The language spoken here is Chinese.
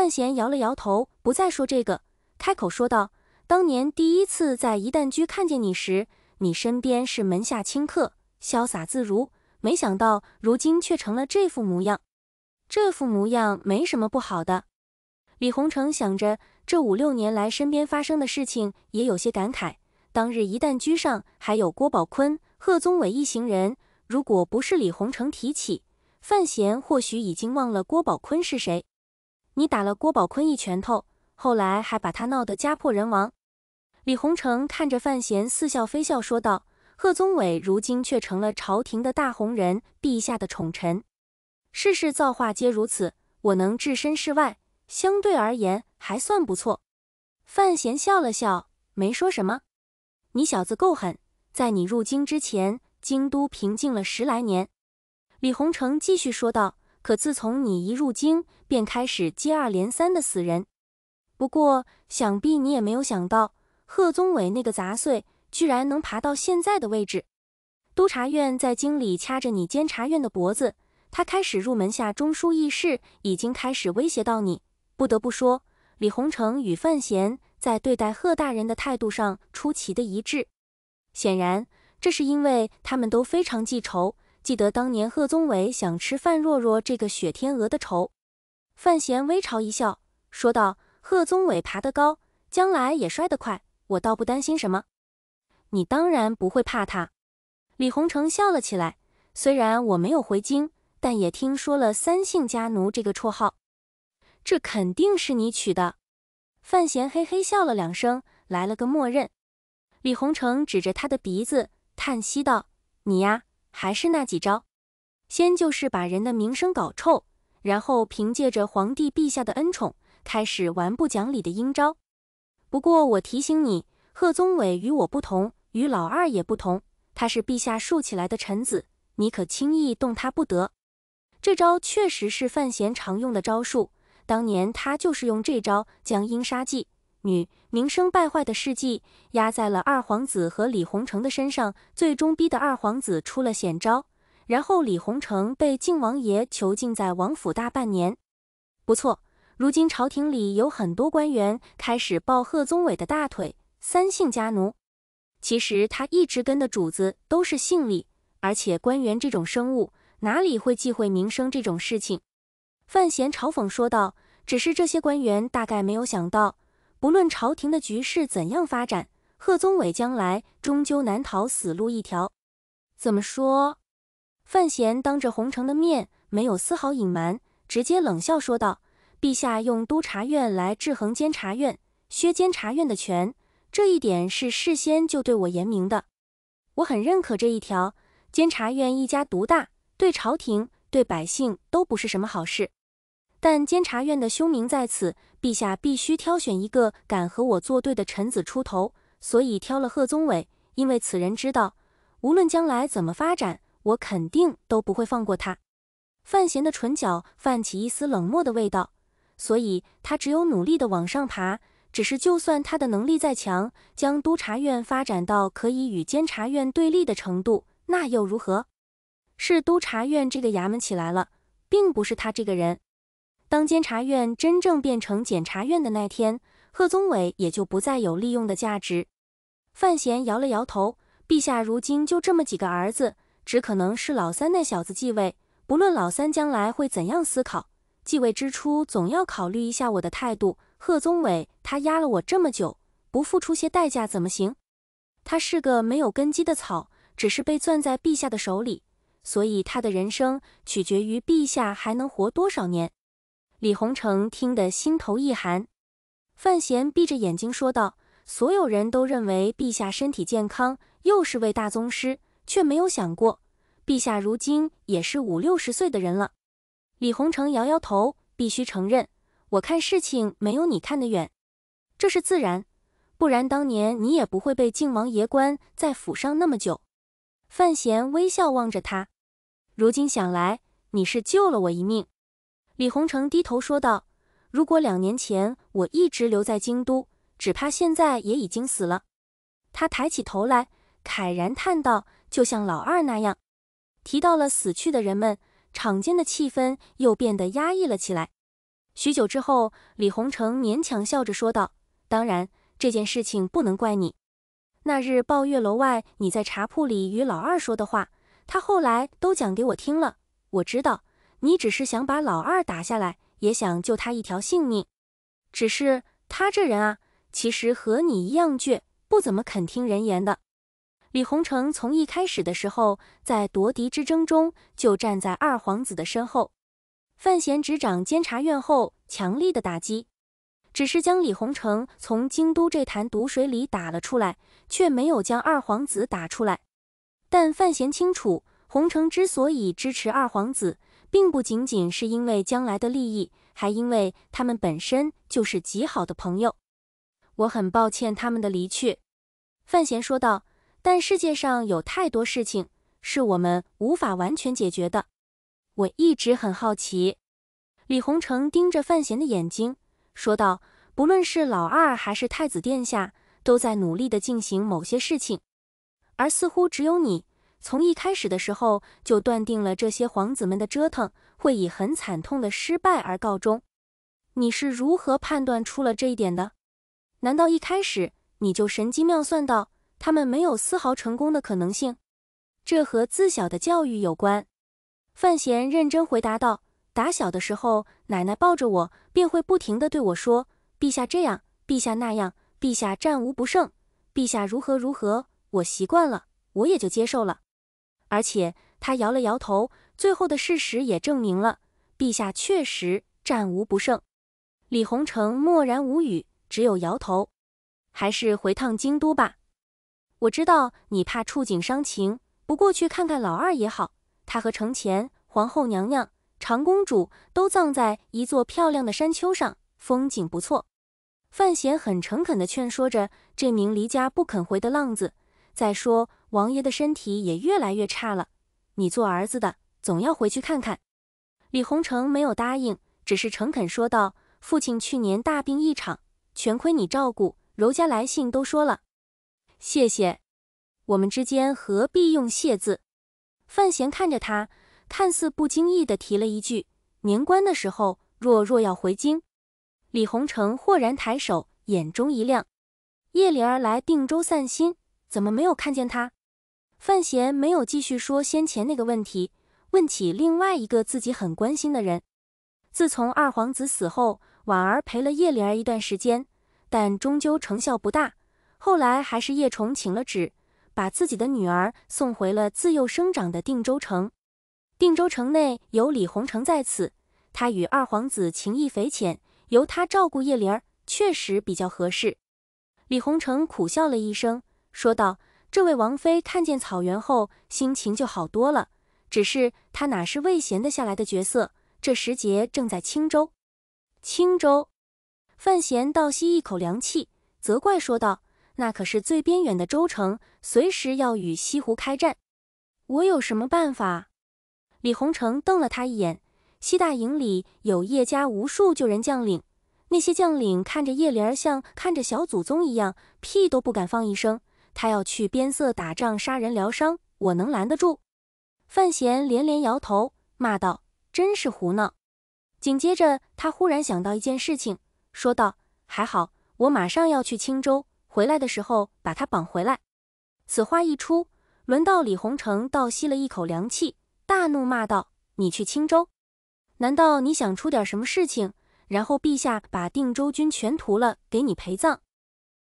范闲摇了摇头，不再说这个，开口说道：“当年第一次在一旦居看见你时，你身边是门下清客，潇洒自如。没想到如今却成了这副模样。这副模样没什么不好的。”李鸿成想着这五六年来身边发生的事情，也有些感慨。当日一旦居上还有郭宝坤、贺宗伟一行人，如果不是李鸿成提起，范闲或许已经忘了郭宝坤是谁。你打了郭宝坤一拳头，后来还把他闹得家破人亡。李鸿章看着范闲，似笑非笑说道：“贺宗伟如今却成了朝廷的大红人，陛下的宠臣。世事造化皆如此，我能置身事外，相对而言还算不错。”范闲笑了笑，没说什么。你小子够狠，在你入京之前，京都平静了十来年。李鸿章继续说道。可自从你一入京，便开始接二连三的死人。不过，想必你也没有想到，贺宗伟那个杂碎，居然能爬到现在的位置。督察院在京里掐着你监察院的脖子，他开始入门下中书议事，已经开始威胁到你。不得不说，李鸿成与范闲在对待贺大人的态度上出奇的一致。显然，这是因为他们都非常记仇。记得当年贺宗伟想吃范若若这个雪天鹅的仇，范闲微嘲一笑，说道：“贺宗伟爬得高，将来也摔得快，我倒不担心什么。你当然不会怕他。”李鸿成笑了起来，虽然我没有回京，但也听说了“三姓家奴”这个绰号，这肯定是你取的。范闲嘿嘿笑了两声，来了个默认。李鸿成指着他的鼻子，叹息道：“你呀。”还是那几招，先就是把人的名声搞臭，然后凭借着皇帝陛下的恩宠，开始玩不讲理的阴招。不过我提醒你，贺宗伟与我不同，与老二也不同，他是陛下竖起来的臣子，你可轻易动他不得。这招确实是范闲常用的招数，当年他就是用这招将阴杀计女名声败坏的事迹压在了二皇子和李鸿承的身上，最终逼得二皇子出了险招，然后李鸿承被靖王爷囚禁在王府大半年。不错，如今朝廷里有很多官员开始抱贺宗伟的大腿。三姓家奴，其实他一直跟的主子都是姓李，而且官员这种生物哪里会忌讳名声这种事情？范闲嘲讽说道。只是这些官员大概没有想到。不论朝廷的局势怎样发展，贺宗伟将来终究难逃死路一条。怎么说？范闲当着洪承的面，没有丝毫隐瞒，直接冷笑说道：“陛下用督察院来制衡监察院，削监察院的权，这一点是事先就对我言明的。我很认可这一条。监察院一家独大，对朝廷、对百姓都不是什么好事。但监察院的凶名在此。”陛下必须挑选一个敢和我作对的臣子出头，所以挑了贺宗伟。因为此人知道，无论将来怎么发展，我肯定都不会放过他。范闲的唇角泛起一丝冷漠的味道，所以他只有努力地往上爬。只是，就算他的能力再强，将督察院发展到可以与监察院对立的程度，那又如何？是督察院这个衙门起来了，并不是他这个人。当监察院真正变成检察院的那天，贺宗伟也就不再有利用的价值。范闲摇了摇头：“陛下如今就这么几个儿子，只可能是老三那小子继位。不论老三将来会怎样思考，继位之初总要考虑一下我的态度。贺宗伟他压了我这么久，不付出些代价怎么行？他是个没有根基的草，只是被攥在陛下的手里，所以他的人生取决于陛下还能活多少年。”李鸿成听得心头一寒，范闲闭着眼睛说道：“所有人都认为陛下身体健康，又是位大宗师，却没有想过陛下如今也是五六十岁的人了。”李鸿成摇摇头：“必须承认，我看事情没有你看得远，这是自然，不然当年你也不会被靖王爷关在府上那么久。”范闲微笑望着他：“如今想来，你是救了我一命。”李鸿成低头说道：“如果两年前我一直留在京都，只怕现在也已经死了。”他抬起头来，慨然叹道：“就像老二那样。”提到了死去的人们，场间的气氛又变得压抑了起来。许久之后，李鸿成勉强笑着说道：“当然，这件事情不能怪你。那日抱月楼外，你在茶铺里与老二说的话，他后来都讲给我听了。我知道。”你只是想把老二打下来，也想救他一条性命。只是他这人啊，其实和你一样倔，不怎么肯听人言的。李鸿成从一开始的时候，在夺嫡之争中就站在二皇子的身后。范闲执掌监察院后，强力的打击，只是将李鸿成从京都这潭毒水里打了出来，却没有将二皇子打出来。但范闲清楚。洪承之所以支持二皇子，并不仅仅是因为将来的利益，还因为他们本身就是极好的朋友。我很抱歉他们的离去，范闲说道。但世界上有太多事情是我们无法完全解决的。我一直很好奇，李洪成盯着范闲的眼睛说道：“不论是老二还是太子殿下，都在努力的进行某些事情，而似乎只有你。”从一开始的时候就断定了这些皇子们的折腾会以很惨痛的失败而告终。你是如何判断出了这一点的？难道一开始你就神机妙算到他们没有丝毫成功的可能性？这和自小的教育有关。范闲认真回答道：“打小的时候，奶奶抱着我，便会不停的对我说，陛下这样，陛下那样，陛下战无不胜，陛下如何如何。我习惯了，我也就接受了。”而且他摇了摇头，最后的事实也证明了，陛下确实战无不胜。李鸿成默然无语，只有摇头。还是回趟京都吧。我知道你怕触景伤情，不过去看看老二也好。他和程前、皇后娘娘、长公主都葬在一座漂亮的山丘上，风景不错。范闲很诚恳地劝说着这名离家不肯回的浪子。再说。王爷的身体也越来越差了，你做儿子的总要回去看看。李鸿成没有答应，只是诚恳说道：“父亲去年大病一场，全亏你照顾。柔家来信都说了，谢谢。我们之间何必用谢字？”范闲看着他，看似不经意的提了一句：“年关的时候，若若要回京。”李鸿成豁然抬手，眼中一亮：“叶灵儿来定州散心，怎么没有看见他？范闲没有继续说先前那个问题，问起另外一个自己很关心的人。自从二皇子死后，婉儿陪了叶灵儿一段时间，但终究成效不大。后来还是叶重请了旨，把自己的女儿送回了自幼生长的定州城。定州城内有李鸿成在此，他与二皇子情谊匪浅，由他照顾叶灵儿确实比较合适。李鸿成苦笑了一声，说道。这位王妃看见草原后，心情就好多了。只是她哪是魏贤的下来的角色？这时节正在青州。青州，范闲倒吸一口凉气，责怪说道：“那可是最边远的州城，随时要与西湖开战，我有什么办法？”李鸿成瞪了他一眼。西大营里有叶家无数救人将领，那些将领看着叶莲儿，像看着小祖宗一样，屁都不敢放一声。他要去边塞打仗、杀人、疗伤，我能拦得住？范闲连连摇头，骂道：“真是胡闹！”紧接着，他忽然想到一件事情，说道：“还好，我马上要去青州，回来的时候把他绑回来。”此话一出，轮到李鸿成倒吸了一口凉气，大怒骂道：“你去青州？难道你想出点什么事情，然后陛下把定州军全屠了，给你陪葬？”